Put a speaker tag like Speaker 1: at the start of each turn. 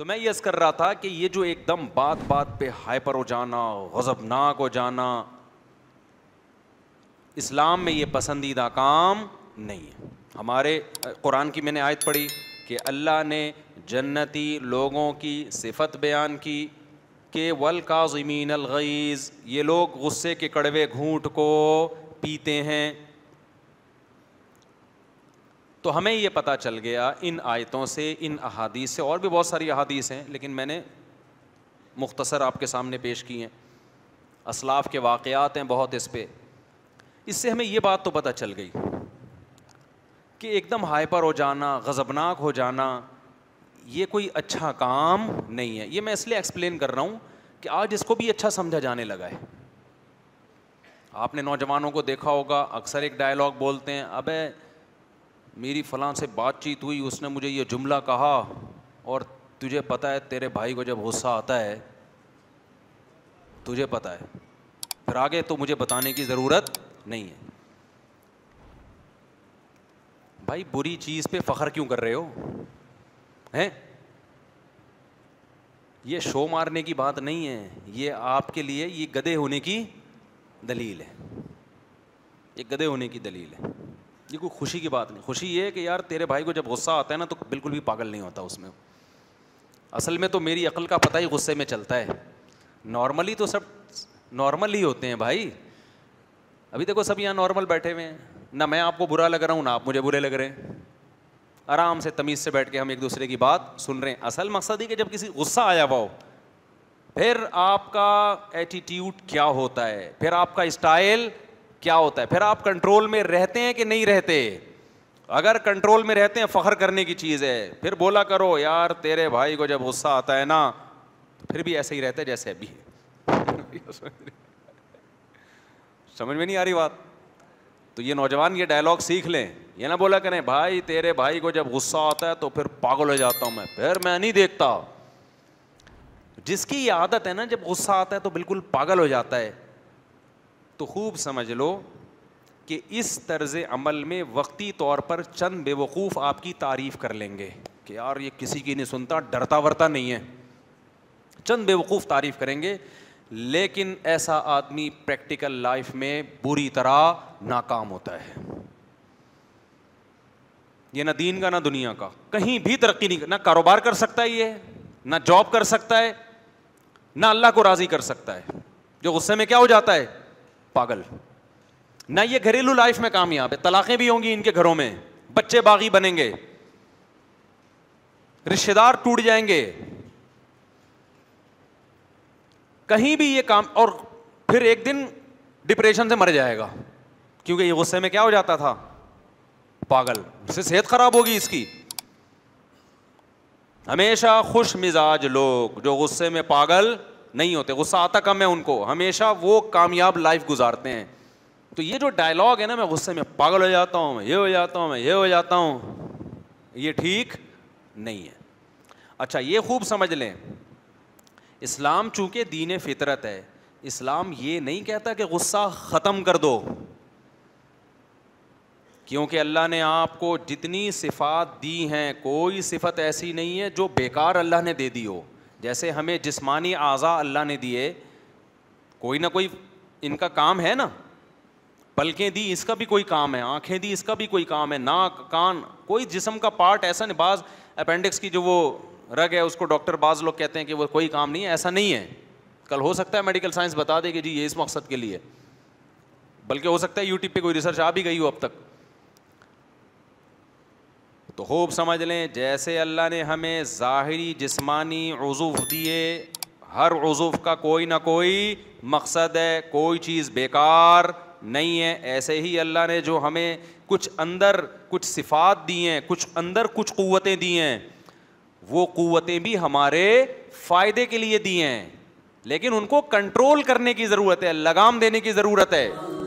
Speaker 1: तो मैं यस कर रहा था कि ये जो एकदम बात बात पे हाइपर हो जाना गजबनाक हो जाना इस्लाम में ये पसंदीदा काम नहीं है हमारे कुरान की मैंने आयत पढ़ी कि अल्लाह ने जन्नती लोगों की सिफत बयान की कि वल काजमीन अलगीज़ ये लोग गुस्से के कड़वे घूट को पीते हैं तो हमें ये पता चल गया इन आयतों से इन अहादीस से और भी बहुत सारी अहादीस हैं लेकिन मैंने मुख्तसर आपके सामने पेश की हैं असलाफ के वाक़ात हैं बहुत इस पर इससे हमें ये बात तो पता चल गई कि एकदम हाइपर हो जाना गज़बनाक हो जाना ये कोई अच्छा काम नहीं है ये मैं इसलिए एक्सप्लेन कर रहा हूँ कि आज इसको भी अच्छा समझा जाने लगा है आपने नौजवानों को देखा होगा अक्सर एक डायलॉग बोलते हैं अबे मेरी फ़लाँ से बातचीत हुई उसने मुझे ये जुमला कहा और तुझे पता है तेरे भाई को जब गुस्सा आता है तुझे पता है फिर आगे तो मुझे बताने की ज़रूरत नहीं है भाई बुरी चीज़ पे फ़ख्र क्यों कर रहे हो हैं ये शो मारने की बात नहीं है ये आपके लिए ये गधे होने की दलील है ये गधे होने की दलील है ये कोई खुशी की बात नहीं खुशी ये है कि यार तेरे भाई को जब गुस्सा आता है ना तो बिल्कुल भी पागल नहीं होता उसमें असल में तो मेरी अकल का पता ही गुस्से में चलता है नॉर्मली तो सब नॉर्मल ही होते हैं भाई अभी देखो सब यहाँ नॉर्मल बैठे हुए हैं ना मैं आपको बुरा लग रहा हूँ ना आप मुझे बुरे लग रहे हैं आराम से तमीज़ से बैठ के हम एक दूसरे की बात सुन रहे हैं असल मकसद ही कि जब किसी गुस्सा आया हुआ हो फिर आपका एटीट्यूड क्या होता है फिर आपका स्टाइल क्या होता है फिर आप कंट्रोल में रहते हैं कि नहीं रहते अगर कंट्रोल में रहते हैं फ़ख्र करने की चीज़ है फिर बोला करो यार तेरे भाई को जब गुस्सा आता है ना तो फिर भी ऐसे ही रहता है जैसे अभी समझ में नहीं आ रही बात तो ये नौजवान ये डायलॉग सीख लें ये ना बोला करें भाई तेरे भाई को जब गुस्सा आता है तो फिर पागल हो जाता हूँ मैं फिर मैं नहीं देखता जिसकी आदत है ना जब गुस्सा आता है तो बिल्कुल पागल हो जाता है तो खूब समझ लो कि इस तर्ज अमल में वक्ती तौर पर चंद बेवकूफ़ आपकी तारीफ़ कर लेंगे कि यार ये किसी की नहीं सुनता डरता वरता नहीं है चंद बेवकूफ़ तारीफ़ करेंगे लेकिन ऐसा आदमी प्रैक्टिकल लाइफ में बुरी तरह नाकाम होता है ये ना दीन का ना दुनिया का कहीं भी तरक्की नहीं ना कारोबार कर सकता है ये ना जॉब कर सकता है ना अल्लाह को राज़ी कर सकता है जो गुस्से में क्या हो जाता है पागल ना ये घरेलू लाइफ में कामयाब है तलाक़ें भी होंगी इनके घरों में बच्चे बागी बनेंगे रिश्तेदार टूट जाएंगे कहीं भी ये काम और फिर एक दिन डिप्रेशन से मर जाएगा क्योंकि ये गुस्से में क्या हो जाता था पागल उससे सेहत खराब होगी इसकी हमेशा खुश मिजाज लोग जो गुस्से में पागल नहीं होते गुस्सा आता कम है उनको हमेशा वो कामयाब लाइफ गुजारते हैं तो ये जो डायलॉग है ना मैं गुस्से में पागल हो जाता हूँ मैं ये हो जाता हूँ मैं ये हो जाता हूँ ये ठीक नहीं है अच्छा ये खूब समझ लें इस्लाम चूंकि दीन फितरत है इस्लाम ये नहीं कहता कि गुस्सा ख़त्म कर दो क्योंकि अल्लाह ने आपको जितनी सिफात दी हैं कोई सिफत ऐसी नहीं है जो बेकार अल्लाह ने दे दी हो जैसे हमें जिस्मानी आज़ा अल्लाह ने दिए कोई ना कोई इनका काम है ना पलकें दी इसका भी कोई काम है आंखें दी इसका भी कोई काम है नाक कान कोई जिसम का पार्ट ऐसा नहीं बाज अपेंडिक्स की जो वो रग है उसको डॉक्टर बाज लोग कहते हैं कि वो कोई काम नहीं है ऐसा नहीं है कल हो सकता है मेडिकल साइंस बता दे कि जी ये इस मकसद के लिए बल्कि हो सकता है यूट्यूब पर कोई रिसर्च आ भी गई हो अब तक तो खूब समझ लें जैसे अल्लाह ने हमें ज़ाहरी जिस्मानी उज़ुफ़ दिए हर उज़ुफ़ का कोई ना कोई मकसद है कोई चीज़ बेकार नहीं है ऐसे ही अल्लाह ने जो हमें कुछ अंदर कुछ सिफ़ात दी हैं कुछ अंदर कुछ क़वतें दी हैं वो क़वतें भी हमारे फ़ायदे के लिए दी हैं लेकिन उनको कंट्रोल करने की ज़रूरत है लगाम देने की ज़रूरत है